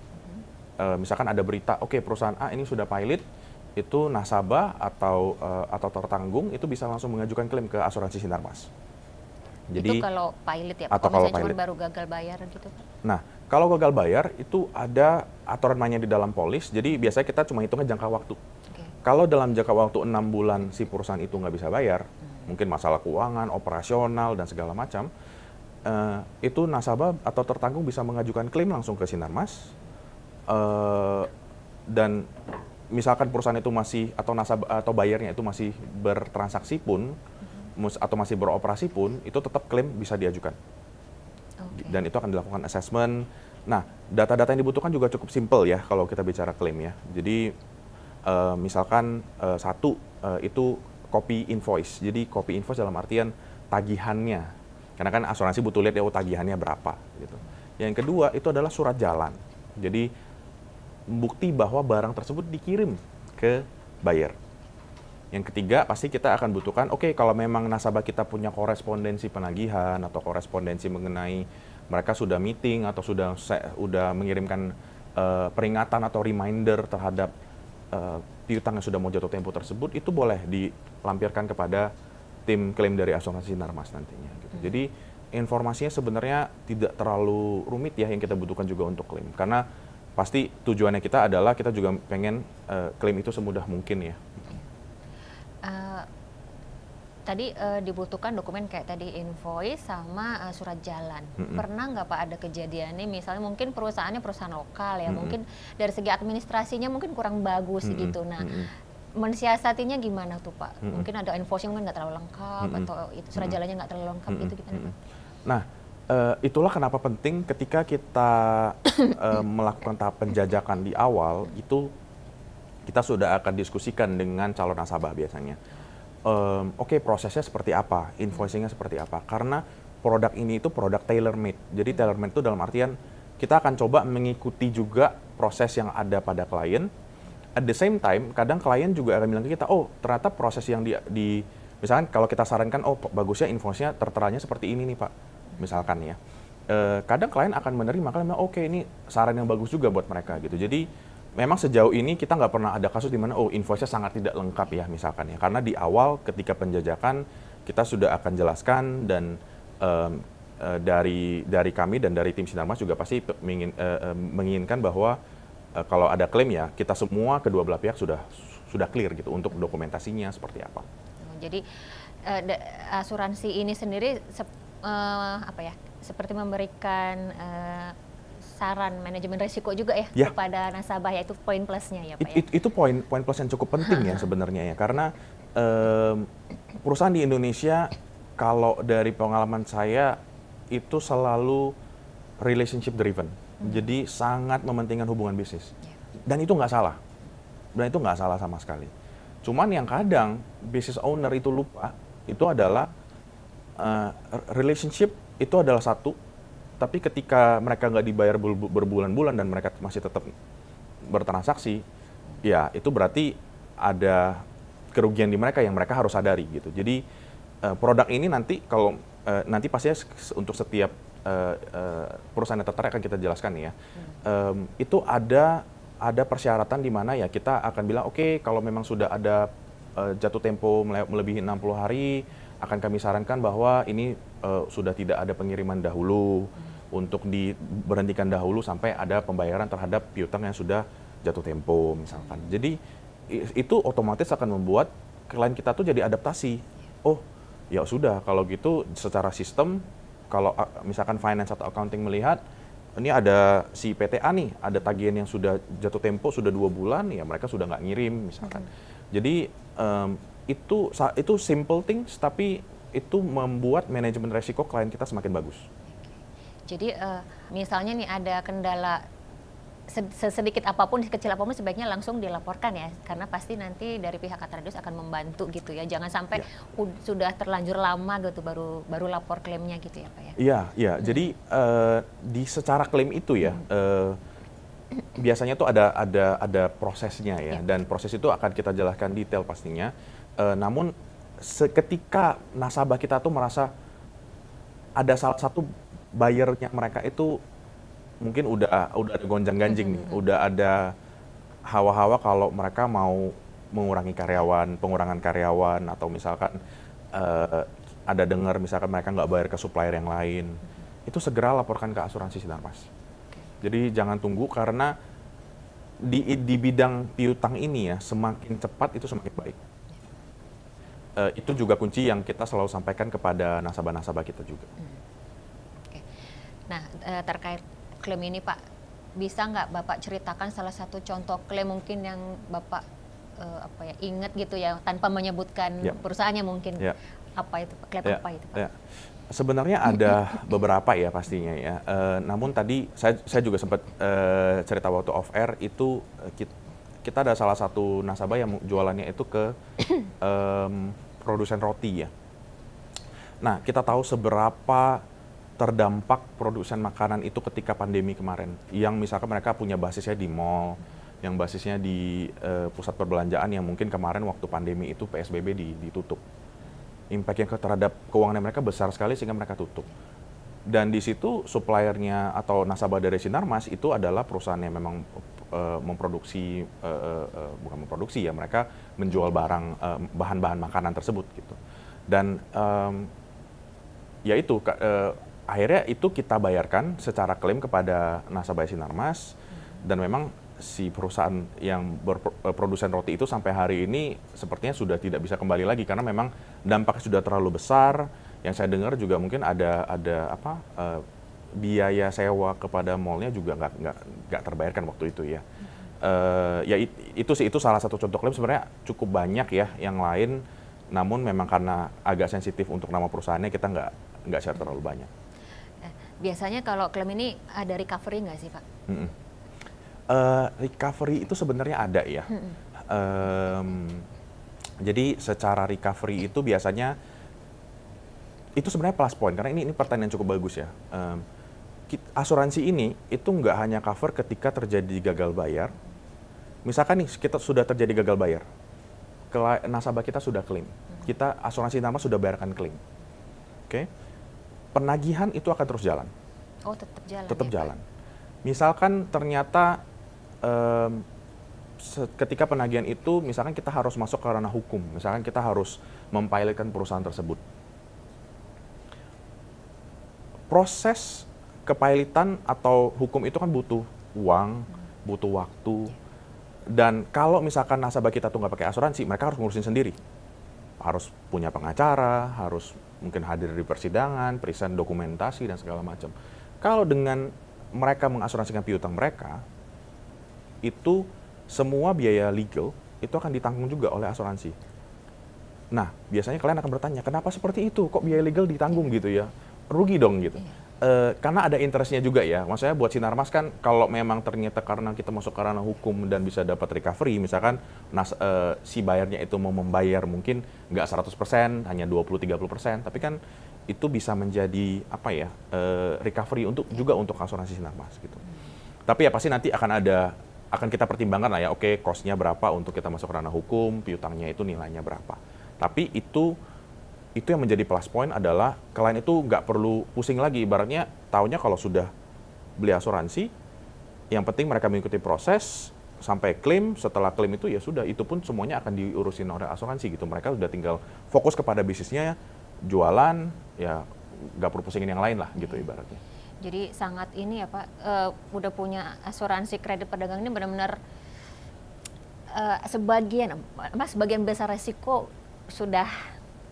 uh, misalkan ada berita, oke okay, perusahaan A ini sudah pilot, itu nasabah atau uh, atau tertanggung itu bisa langsung mengajukan klaim ke asuransi Sinar Sinarmas. Jadi itu kalau pilot ya, atau kalau pilot. baru gagal bayar gitu. Nah, kalau gagal bayar itu ada aturan mainnya di dalam polis. Jadi biasanya kita cuma hitungnya jangka waktu. Okay. Kalau dalam jangka waktu enam bulan si perusahaan itu nggak bisa bayar, hmm. mungkin masalah keuangan, operasional dan segala macam, uh, itu nasabah atau tertanggung bisa mengajukan klaim langsung ke Sinarmas. Uh, dan misalkan perusahaan itu masih atau nasabah atau bayarnya itu masih bertransaksi pun atau masih beroperasi pun itu tetap klaim bisa diajukan. Okay. Dan itu akan dilakukan assessment. Nah, data-data yang dibutuhkan juga cukup simple ya kalau kita bicara klaim ya. Jadi uh, misalkan uh, satu uh, itu copy invoice. Jadi copy invoice dalam artian tagihannya. Karena kan asuransi butuh lihat ya oh, tagihannya berapa gitu. Yang kedua itu adalah surat jalan. Jadi bukti bahwa barang tersebut dikirim ke buyer. Yang ketiga, pasti kita akan butuhkan, oke okay, kalau memang nasabah kita punya korespondensi penagihan atau korespondensi mengenai mereka sudah meeting atau sudah sudah mengirimkan uh, peringatan atau reminder terhadap uh, piutang yang sudah mau jatuh tempo tersebut, itu boleh dilampirkan kepada tim klaim dari asuransi Narmas nantinya. Gitu. Hmm. Jadi informasinya sebenarnya tidak terlalu rumit ya yang kita butuhkan juga untuk klaim. Karena pasti tujuannya kita adalah kita juga pengen uh, klaim itu semudah mungkin ya tadi uh, dibutuhkan dokumen kayak tadi invoice sama uh, surat jalan. Mm -hmm. Pernah nggak Pak ada kejadian ini? misalnya mungkin perusahaannya perusahaan lokal ya, mm -hmm. mungkin dari segi administrasinya mungkin kurang bagus mm -hmm. gitu. Nah, mm -hmm. mensiasatinya gimana tuh Pak? Mm -hmm. Mungkin ada invoice yang nggak terlalu lengkap mm -hmm. atau itu surat mm -hmm. jalannya nggak terlalu lengkap mm -hmm. gitu gimana mm -hmm. Nah, Uh, itulah kenapa penting ketika kita uh, melakukan tahap penjajakan di awal itu kita sudah akan diskusikan dengan calon nasabah biasanya um, oke okay, prosesnya seperti apa, invoicingnya seperti apa. Karena produk ini itu produk tailor made. Jadi tailor made itu dalam artian kita akan coba mengikuti juga proses yang ada pada klien. At the same time, kadang klien juga akan bilang ke kita, oh ternyata proses yang di, di misalkan kalau kita sarankan, oh bagusnya invoice-nya terteranya seperti ini nih pak, misalkan ya. Uh, kadang klien akan menerima, bilang, oke okay, ini saran yang bagus juga buat mereka gitu. Jadi memang sejauh ini kita nggak pernah ada kasus di mana oh invoice-nya sangat tidak lengkap ya misalkan ya karena di awal ketika penjajakan kita sudah akan jelaskan dan um, uh, dari dari kami dan dari tim Sinarmas juga pasti mengin, uh, menginginkan bahwa uh, kalau ada klaim ya kita semua kedua belah pihak sudah sudah clear gitu untuk dokumentasinya seperti apa. Jadi uh, asuransi ini sendiri sep, uh, apa ya seperti memberikan uh, saran manajemen risiko juga ya, ya. kepada nasabah yaitu itu poin plusnya ya Pak. It, ya? itu poin poin plus yang cukup penting ya sebenarnya ya karena um, perusahaan di Indonesia kalau dari pengalaman saya itu selalu relationship driven. Hmm. Jadi sangat mementingkan hubungan bisnis. Ya. Dan itu nggak salah. Dan itu nggak salah sama sekali. Cuman yang kadang business owner itu lupa itu adalah uh, relationship itu adalah satu tapi ketika mereka nggak dibayar berbulan-bulan dan mereka masih tetap bertransaksi, ya itu berarti ada kerugian di mereka yang mereka harus sadari gitu. Jadi uh, produk ini nanti kalau uh, nanti pastinya untuk setiap uh, uh, perusahaan yang tertarik akan kita jelaskan nih ya. Um, itu ada ada persyaratan di mana ya kita akan bilang oke okay, kalau memang sudah ada uh, jatuh tempo melebihi 60 hari akan kami sarankan bahwa ini uh, sudah tidak ada pengiriman dahulu. Hmm untuk diberhentikan dahulu sampai ada pembayaran terhadap piutang yang sudah jatuh tempo misalkan. Jadi itu otomatis akan membuat klien kita tuh jadi adaptasi. Oh, ya sudah kalau gitu secara sistem kalau misalkan finance atau accounting melihat ini ada si PTA nih, ada tagihan yang sudah jatuh tempo sudah dua bulan, ya mereka sudah nggak ngirim misalkan. Okay. Jadi um, itu itu simple things tapi itu membuat manajemen resiko klien kita semakin bagus. Jadi uh, misalnya nih ada kendala sedikit apapun, sekecil apapun sebaiknya langsung dilaporkan ya, karena pasti nanti dari pihak Atradius akan membantu gitu ya. Jangan sampai ya. sudah terlanjur lama gitu baru baru lapor klaimnya gitu ya pak ya. Iya, iya. Hmm. Jadi uh, di secara klaim itu ya. Hmm. Uh, biasanya tuh ada ada ada prosesnya ya. ya, dan proses itu akan kita jelaskan detail pastinya. E, namun seketika nasabah kita tuh merasa ada salah satu buyernya mereka itu mungkin udah ah, udah ada gonjang ganjing nih, mm-hmm. udah ada hawa-hawa kalau mereka mau mengurangi karyawan, pengurangan karyawan atau misalkan uh, ada dengar misalkan mereka nggak bayar ke supplier yang lain, mm-hmm. itu segera laporkan ke asuransi Sinarmas. Jadi jangan tunggu karena di, di bidang piutang ini ya semakin cepat itu semakin baik. Uh, itu juga kunci yang kita selalu sampaikan kepada nasabah-nasabah kita juga. Mm. Nah, eh, terkait klaim ini Pak, bisa nggak Bapak ceritakan salah satu contoh klaim mungkin yang Bapak uh, apa ya ingat gitu ya tanpa menyebutkan ya. perusahaannya mungkin ya. apa itu klaim ya. apa itu Pak? Ya. Sebenarnya ada beberapa ya pastinya ya. E, namun tadi saya saya juga sempat e, cerita waktu off air itu kita, kita ada salah satu nasabah yang jualannya itu ke e, produsen roti ya. Nah kita tahu seberapa terdampak produsen makanan itu ketika pandemi kemarin. Yang misalkan mereka punya basisnya di mall, yang basisnya di uh, pusat perbelanjaan yang mungkin kemarin waktu pandemi itu PSBB ditutup. Impact yang terhadap keuangan mereka besar sekali sehingga mereka tutup. Dan di situ suppliernya atau nasabah dari Sinarmas itu adalah perusahaan yang memang uh, memproduksi uh, uh, bukan memproduksi ya mereka menjual barang bahan bahan-bahan makanan tersebut gitu. Dan um, ya itu akhirnya itu kita bayarkan secara klaim kepada nasabah Sinarmas hmm. dan memang si perusahaan yang berproduksi eh, roti itu sampai hari ini sepertinya sudah tidak bisa kembali lagi karena memang dampaknya sudah terlalu besar. Yang saya dengar juga mungkin ada ada apa uh, biaya sewa kepada mallnya juga nggak nggak nggak terbayarkan waktu itu ya. Uh, ya it, itu sih itu salah satu contoh klaim sebenarnya cukup banyak ya yang lain. Namun memang karena agak sensitif untuk nama perusahaannya kita nggak nggak share terlalu banyak. Biasanya kalau klaim ini ada recovery nggak sih Pak? Mm Uh, recovery itu sebenarnya ada ya. Mm -mm. jadi secara recovery itu biasanya itu sebenarnya plus point karena ini ini pertanyaan cukup bagus ya. Um, asuransi ini itu nggak hanya cover ketika terjadi gagal bayar. Misalkan nih kita sudah terjadi gagal bayar, nasabah kita sudah klaim, kita asuransi nama sudah bayarkan klaim, oke? Okay? penagihan itu akan terus jalan. Oh, tetap jalan. Tetap ya, jalan. Misalkan ternyata um, ketika penagihan itu misalkan kita harus masuk ke ranah hukum, misalkan kita harus mempilotkan perusahaan tersebut. Proses kepailitan atau hukum itu kan butuh uang, butuh waktu. Iya. Dan kalau misalkan nasabah kita tuh nggak pakai asuransi, mereka harus ngurusin sendiri. Harus punya pengacara, harus mungkin hadir di persidangan, periksaan dokumentasi dan segala macam. Kalau dengan mereka mengasuransikan piutang mereka, itu semua biaya legal itu akan ditanggung juga oleh asuransi. Nah, biasanya kalian akan bertanya, kenapa seperti itu? Kok biaya legal ditanggung gitu ya? Rugi dong gitu. Iya uh, karena ada interestnya juga ya. Maksudnya buat Sinarmas kan kalau memang ternyata karena kita masuk ke ranah hukum dan bisa dapat recovery, misalkan nas, uh, si bayarnya itu mau membayar mungkin nggak 100%, hanya 20-30%, tapi kan itu bisa menjadi apa ya uh, recovery untuk juga untuk asuransi Sinarmas gitu. Tapi ya pasti nanti akan ada akan kita pertimbangkan lah ya, oke okay, costnya berapa untuk kita masuk ke ranah hukum, piutangnya itu nilainya berapa. Tapi itu itu yang menjadi plus point adalah klien itu nggak perlu pusing lagi. Ibaratnya tahunya kalau sudah beli asuransi, yang penting mereka mengikuti proses sampai klaim. Setelah klaim itu ya sudah, itu pun semuanya akan diurusin oleh asuransi gitu. Mereka sudah tinggal fokus kepada bisnisnya, jualan, ya nggak perlu pusingin yang lain lah gitu iya. ibaratnya. Jadi sangat ini ya Pak, uh, udah punya asuransi kredit pedagang ini benar-benar uh, sebagian, apa sebagian besar resiko sudah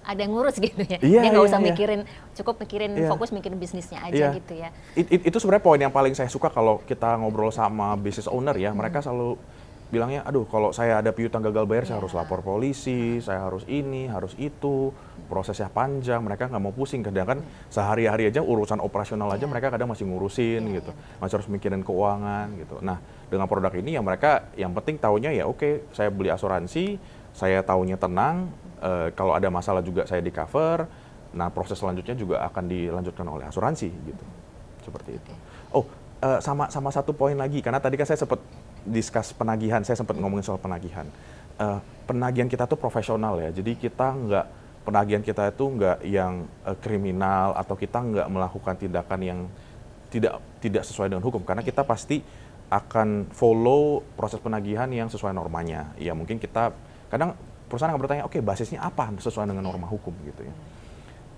ada yang ngurus gitu ya. Yeah, Dia nggak yeah, usah yeah. mikirin, cukup mikirin yeah. fokus mikirin bisnisnya aja yeah. gitu ya. It, it, itu sebenarnya poin yang paling saya suka kalau kita ngobrol sama business owner ya, hmm. mereka selalu bilangnya, aduh kalau saya ada piutang gagal bayar, yeah. saya iya. harus lapor polisi, saya harus ini, harus itu, prosesnya panjang, mereka nggak mau pusing. Kadang kan yeah. Hmm. sehari-hari aja urusan operasional aja yeah. mereka kadang masih ngurusin yeah. gitu, iya. masih harus mikirin keuangan gitu. Nah dengan produk ini ya mereka yang penting tahunya ya oke, okay, saya beli asuransi, saya tahunya tenang, uh, kalau ada masalah juga saya di cover. Nah proses selanjutnya juga akan dilanjutkan oleh asuransi gitu, seperti itu. Oh uh, sama sama satu poin lagi karena tadi kan saya sempat diskus penagihan, saya sempat ngomongin soal penagihan. Uh, penagihan kita tuh profesional ya, jadi kita nggak penagihan kita itu nggak yang uh, kriminal atau kita nggak melakukan tindakan yang tidak tidak sesuai dengan hukum karena kita pasti akan follow proses penagihan yang sesuai normanya. Ya mungkin kita kadang perusahaan akan bertanya, oke okay, basisnya apa sesuai dengan norma hukum gitu ya.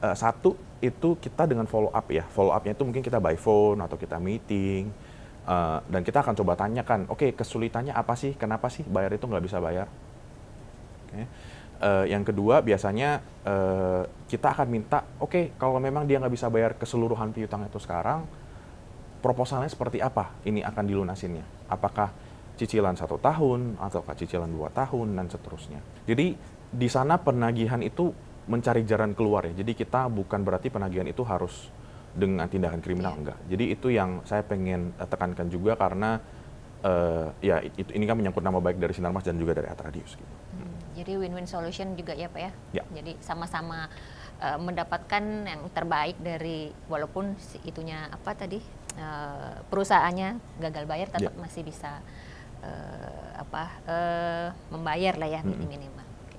Uh, satu itu kita dengan follow up ya, follow upnya itu mungkin kita by phone atau kita meeting uh, dan kita akan coba tanyakan, oke okay, kesulitannya apa sih, kenapa sih bayar itu nggak bisa bayar? Okay. Uh, eh, yang kedua biasanya uh, kita akan minta, oke okay, kalau memang dia nggak bisa bayar keseluruhan piutang itu sekarang, proposalnya seperti apa ini akan dilunasinnya? Apakah cicilan satu tahun, ataukah cicilan dua tahun, dan seterusnya. Jadi di sana penagihan itu mencari jalan keluar ya. Jadi kita bukan berarti penagihan itu harus dengan tindakan kriminal iya. enggak. Jadi itu yang saya pengen eh, tekankan juga karena uh, ya itu ini kan menyangkut nama baik dari Sinarmas dan juga dari Atradius gitu. Hmm. Jadi win-win solution juga ya Pak ya. ya. Jadi sama-sama uh, mendapatkan yang terbaik dari walaupun itunya apa tadi uh, perusahaannya gagal bayar tetap ya. masih bisa uh, apa uh, membayar lah ya hmm. minimal. Okay.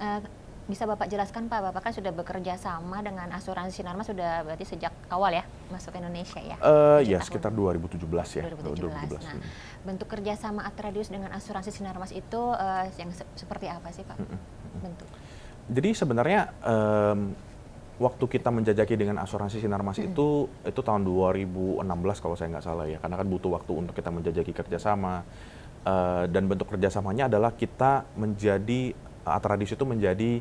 Uh, eh, bisa Bapak jelaskan Pak, Bapak kan sudah bekerja sama dengan asuransi Sinarmas sudah berarti sejak awal ya masuk ke Indonesia ya? Uh, ya tahun. sekitar 2017 ya. 2017. 2017. Nah, hmm. bentuk kerjasama Atradius dengan asuransi Sinarmas itu uh, yang se seperti apa sih Pak? Hmm. Bentuk. Jadi sebenarnya um, waktu kita menjajaki dengan asuransi sinar mas hmm. itu itu tahun 2016 kalau saya nggak salah ya karena kan butuh waktu untuk kita menjajaki kerjasama uh, dan bentuk kerjasamanya adalah kita menjadi eh, tradisi itu menjadi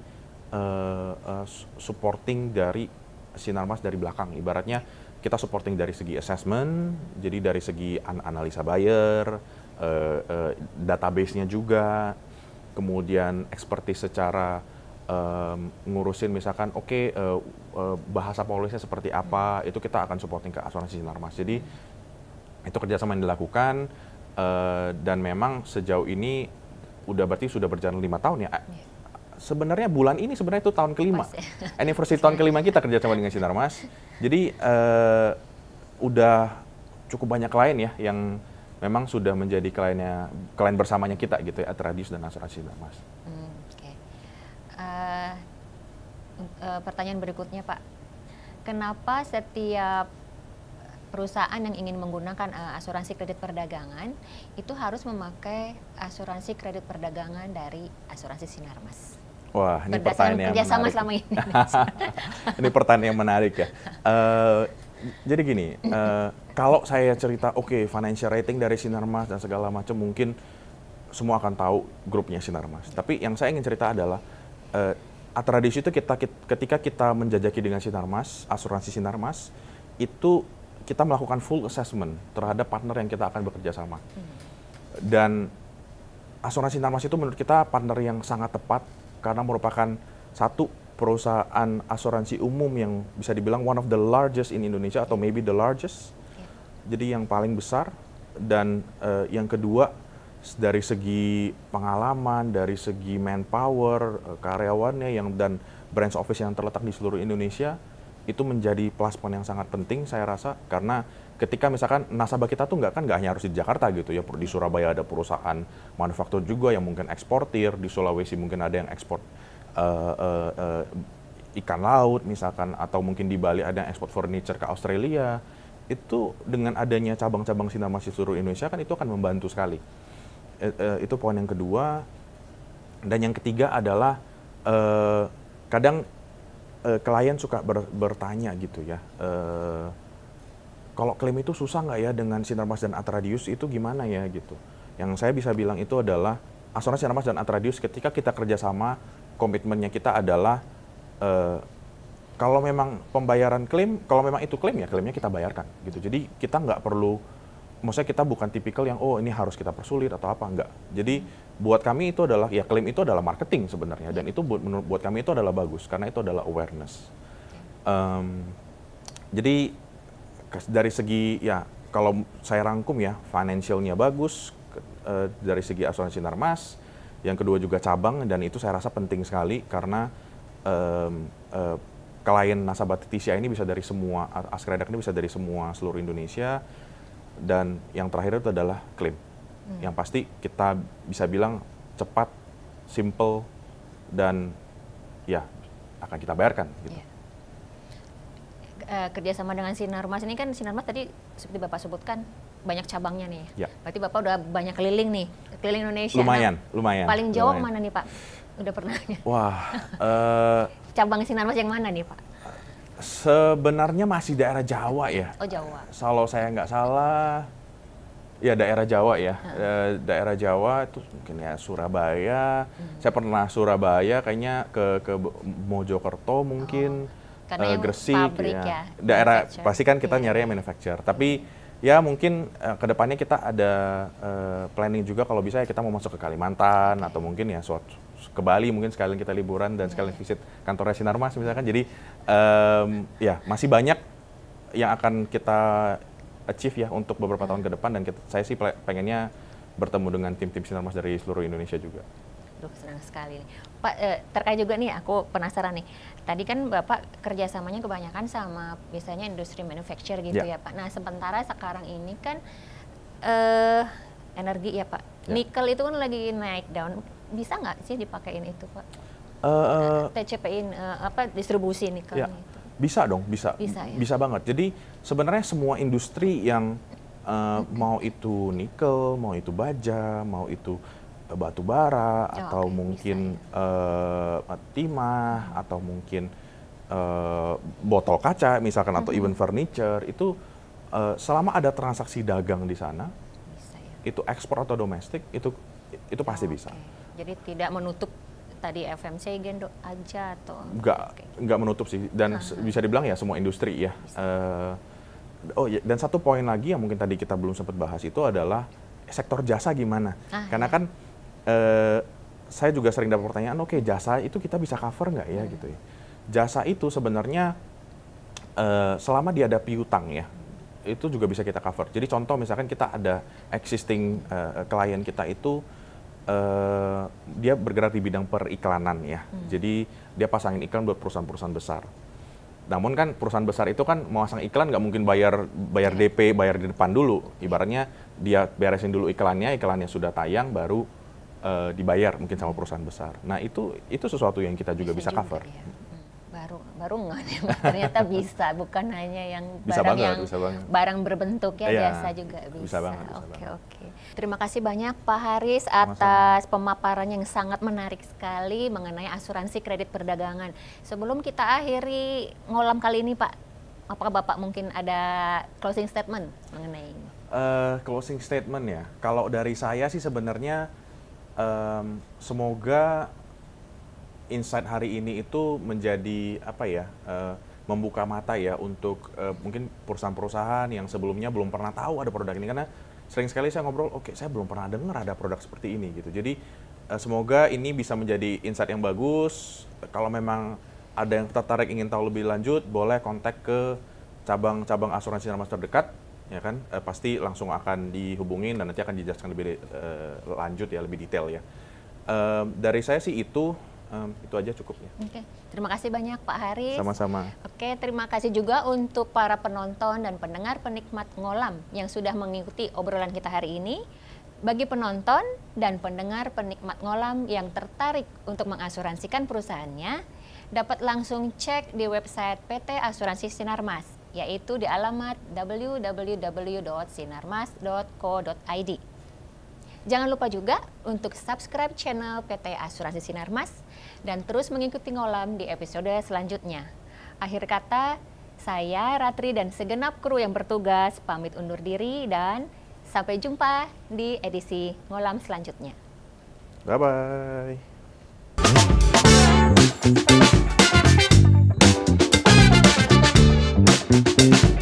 uh, uh, supporting dari sinar mas dari belakang ibaratnya kita supporting dari segi assessment jadi dari segi an analisa buyer uh, uh, database-nya juga kemudian expertise secara um, ngurusin misalkan oke okay, uh, eh, uh, eh, bahasa polisnya seperti apa hmm. itu kita akan supporting ke asuransi sinarmas jadi hmm. itu kerjasama yang dilakukan uh, dan memang sejauh ini udah berarti sudah berjalan lima tahun ya yeah. sebenarnya bulan ini sebenarnya itu tahun kelima ya. anniversary tahun kelima kita kerjasama dengan sinarmas jadi uh, udah cukup banyak klien ya yang memang sudah menjadi kliennya klien bersamanya kita gitu ya Atradius dan asuransi sinarmas. Hmm uh, uh, pertanyaan berikutnya Pak, kenapa setiap perusahaan yang ingin menggunakan uh, asuransi kredit perdagangan itu harus memakai asuransi kredit perdagangan dari asuransi Sinarmas? Wah, ini pertanyaan yang menarik. selama ini. ini pertanyaan yang menarik ya. Uh, jadi gini, uh, kalau saya cerita, oke, okay, financial rating dari Sinarmas dan segala macam mungkin semua akan tahu grupnya Sinarmas. Tapi yang saya ingin cerita adalah uh, eh, tradisi itu kita ketika kita menjajaki dengan Sinarmas, asuransi Sinarmas, itu kita melakukan full assessment terhadap partner yang kita akan bekerja sama. Hmm. Dan asuransi Sinarmas itu menurut kita partner yang sangat tepat karena merupakan satu perusahaan asuransi umum yang bisa dibilang one of the largest in Indonesia atau maybe the largest. Ya. Jadi yang paling besar dan uh, yang kedua dari segi pengalaman, dari segi manpower, eh, karyawannya yang dan branch office yang terletak di seluruh Indonesia itu menjadi plus point yang sangat penting saya rasa karena ketika misalkan nasabah kita tuh nggak kan nggak hanya harus di Jakarta gitu ya di Surabaya ada perusahaan manufaktur juga yang mungkin eksportir di Sulawesi mungkin ada yang ekspor uh, uh, uh, ikan laut misalkan atau mungkin di Bali ada yang ekspor furniture ke Australia itu dengan adanya cabang-cabang sinar masih seluruh Indonesia kan itu akan membantu sekali. Eh, eh, itu poin yang kedua. Dan yang ketiga adalah uh, kadang uh, klien suka ber, bertanya gitu ya. uh, kalau klaim itu susah nggak ya dengan Sinarmas dan Atradius itu gimana ya gitu. Yang saya bisa bilang itu adalah asuransi Sinarmas dan Atradius ketika kita kerjasama komitmennya kita adalah uh, kalau memang pembayaran klaim, kalau memang itu klaim ya klaimnya kita bayarkan gitu. Jadi kita nggak perlu maksudnya kita bukan tipikal yang oh ini harus kita persulit atau apa enggak. Jadi buat kami itu adalah ya klaim itu adalah marketing sebenarnya dan itu buat menurut buat kami itu adalah bagus karena itu adalah awareness. Um, jadi dari segi ya kalau saya rangkum ya financialnya bagus uh, dari segi asuransi narmas, yang kedua juga cabang dan itu saya rasa penting sekali karena um, uh, klien nasabah TCI ini bisa dari semua Askreda ini bisa dari semua seluruh Indonesia dan yang terakhir itu adalah klaim. Hmm. Yang pasti kita bisa bilang cepat, simple, dan ya akan kita bayarkan. Gitu. Yeah. Iya. Uh, eh, kerjasama dengan Sinarmas ini kan Sinarmas tadi seperti Bapak sebutkan banyak cabangnya nih. Ya. Berarti Bapak udah banyak keliling nih, keliling Indonesia. Lumayan, nah, lumayan. Paling jauh lumayan. mana nih Pak? Udah pernah? Wah. uh, Cabang Sinarmas yang mana nih Pak? Sebenarnya masih daerah Jawa ya. Oh Jawa. Kalau saya nggak salah, ya daerah Jawa ya. Hmm. Daerah Jawa itu mungkin ya Surabaya. Hmm. Saya pernah Surabaya, kayaknya ke ke Mojokerto mungkin. Oh. Karena uh, Gresik ya. ya. Daerah pasti kan kita yeah. nyari manufacturer. Tapi ya mungkin uh, kedepannya kita ada uh, planning juga kalau bisa ya kita mau masuk ke Kalimantan okay. atau mungkin ya suatu ke Bali mungkin sekalian kita liburan dan sekalian visit kantornya Sinarmas misalkan. Jadi um, ya masih banyak yang akan kita achieve ya untuk beberapa tahun ke depan dan kita, saya sih pengennya bertemu dengan tim-tim Sinarmas dari seluruh Indonesia juga. Duh, senang sekali nih. Pak, eh, terkait juga nih, aku penasaran nih. Tadi kan Bapak kerjasamanya kebanyakan sama biasanya industri manufacture gitu yeah. ya Pak. Nah, sementara sekarang ini kan eh, energi ya Pak. Yeah. Nikel itu kan lagi naik down bisa nggak sih dipakein itu pak? Uh, tcp uh, apa distribusi ya, ini kan? Ya. Bisa dong, bisa, bisa, ya? bisa banget. Jadi sebenarnya semua industri yang uh, mau itu nikel, mau itu baja, mau itu batu bara oh, atau okay, mungkin bisa, ya. uh, timah atau mungkin uh, botol kaca misalkan atau even furniture itu uh, selama ada transaksi dagang di sana bisa, ya. itu ekspor atau domestik itu itu pasti oh, okay. bisa jadi tidak menutup tadi FMCG gendo aja atau enggak okay. nggak menutup sih dan uh-huh. bisa dibilang ya semua industri ya. Uh, oh ya dan satu poin lagi yang mungkin tadi kita belum sempat bahas itu adalah sektor jasa gimana? Ah, Karena ya. kan uh, saya juga sering dapat pertanyaan, oke okay, jasa itu kita bisa cover nggak ya hmm. gitu ya. Jasa itu sebenarnya uh, selama dihadapi hutang ya itu juga bisa kita cover. Jadi contoh misalkan kita ada existing uh, klien kita itu uh, dia bergerak di bidang periklanan ya. Hmm. Jadi dia pasangin iklan buat perusahaan-perusahaan besar. Namun kan perusahaan besar itu kan mau pasang iklan nggak mungkin bayar bayar iya. DP, bayar di depan dulu. Ibaratnya dia beresin dulu iklannya, iklannya sudah tayang baru uh, dibayar mungkin sama perusahaan besar. Nah, itu itu sesuatu yang kita juga bisa, bisa cover. Juga, ya baru baru nggak ternyata bisa bukan hanya yang bisa barang banget, yang bisa banget. barang berbentuk ya, ya biasa juga bisa. Bisa banget. Bisa oke banget. Terima kasih banyak Pak Haris atas pemaparan yang sangat menarik sekali mengenai asuransi kredit perdagangan. Sebelum kita akhiri ngolam kali ini Pak, apakah Bapak mungkin ada closing statement mengenai ini? Uh, closing statement ya. Kalau dari saya sih sebenarnya um, semoga insight hari ini itu menjadi apa ya uh, membuka mata ya untuk uh, mungkin perusahaan-perusahaan yang sebelumnya belum pernah tahu ada produk ini karena sering sekali saya ngobrol oke okay, saya belum pernah dengar ada produk seperti ini gitu jadi uh, semoga ini bisa menjadi insight yang bagus kalau memang ada yang tertarik ingin tahu lebih lanjut boleh kontak ke cabang-cabang asuransi nama terdekat ya kan uh, pasti langsung akan dihubungin dan nanti akan dijelaskan lebih uh, lanjut ya lebih detail ya uh, dari saya sih itu um, itu aja cukupnya. Oke, okay. terima kasih banyak Pak Haris. Sama-sama. Oke, okay, terima kasih juga untuk para penonton dan pendengar penikmat ngolam yang sudah mengikuti obrolan kita hari ini. Bagi penonton dan pendengar penikmat ngolam yang tertarik untuk mengasuransikan perusahaannya, dapat langsung cek di website PT Asuransi Sinarmas, yaitu di alamat www.sinarmas.co.id. Jangan lupa juga untuk subscribe channel PT Asuransi Sinarmas dan terus mengikuti ngolam di episode selanjutnya. Akhir kata, saya Ratri dan segenap kru yang bertugas pamit undur diri dan sampai jumpa di edisi ngolam selanjutnya. Bye bye.